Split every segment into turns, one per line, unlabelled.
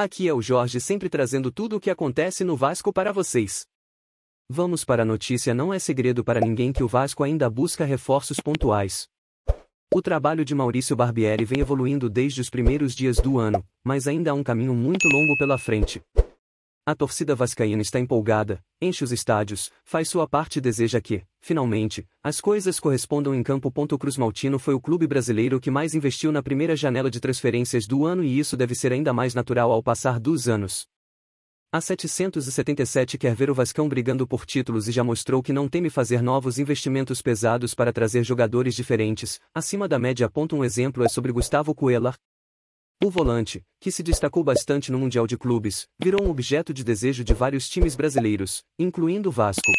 Aqui é o Jorge sempre trazendo tudo o que acontece no Vasco para vocês. Vamos para a notícia não é segredo para ninguém que o Vasco ainda busca reforços pontuais. O trabalho de Maurício Barbieri vem evoluindo desde os primeiros dias do ano, mas ainda há um caminho muito longo pela frente, a torcida vascaína está empolgada, enche os estádios, faz sua parte e deseja que, finalmente, as coisas correspondam em campo. O Cruz Maltino foi o clube brasileiro que mais investiu na primeira janela de transferências do ano e isso deve ser ainda mais natural ao passar dos anos. A 777 quer ver o Vascão brigando por títulos e já mostrou que não teme fazer novos investimentos pesados para trazer jogadores diferentes, acima da média. Um exemplo é sobre Gustavo Coelho, o volante, que se destacou bastante no Mundial de Clubes, virou um objeto de desejo de vários times brasileiros, incluindo o Vasco.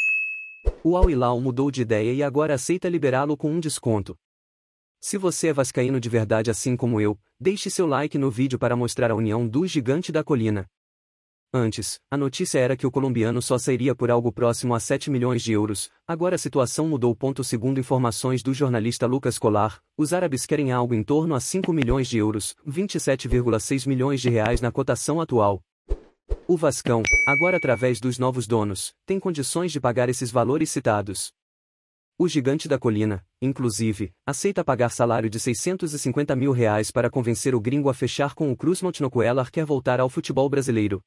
O Al Hilal mudou de ideia e agora aceita liberá-lo com um desconto. Se você é vascaíno de verdade assim como eu, deixe seu like no vídeo para mostrar a união do gigante da colina. Antes, a notícia era que o colombiano só sairia por algo próximo a 7 milhões de euros, agora a situação mudou. Ponto segundo informações do jornalista Lucas Colar, os árabes querem algo em torno a 5 milhões de euros, 27,6 milhões de reais na cotação atual. O Vascão, agora através dos novos donos, tem condições de pagar esses valores citados. O gigante da colina, inclusive, aceita pagar salário de 650 mil reais para convencer o gringo a fechar com o Cruz Montenucuelar quer voltar ao futebol brasileiro.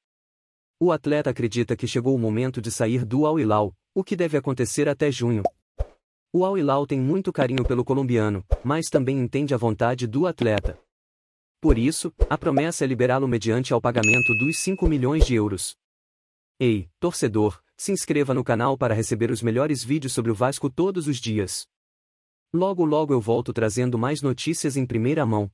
O atleta acredita que chegou o momento de sair do Al Hilal, o que deve acontecer até junho. O Al Hilal tem muito carinho pelo colombiano, mas também entende a vontade do atleta. Por isso, a promessa é liberá-lo mediante ao pagamento dos 5 milhões de euros. Ei, torcedor, se inscreva no canal para receber os melhores vídeos sobre o Vasco todos os dias. Logo logo eu volto trazendo mais notícias em primeira mão.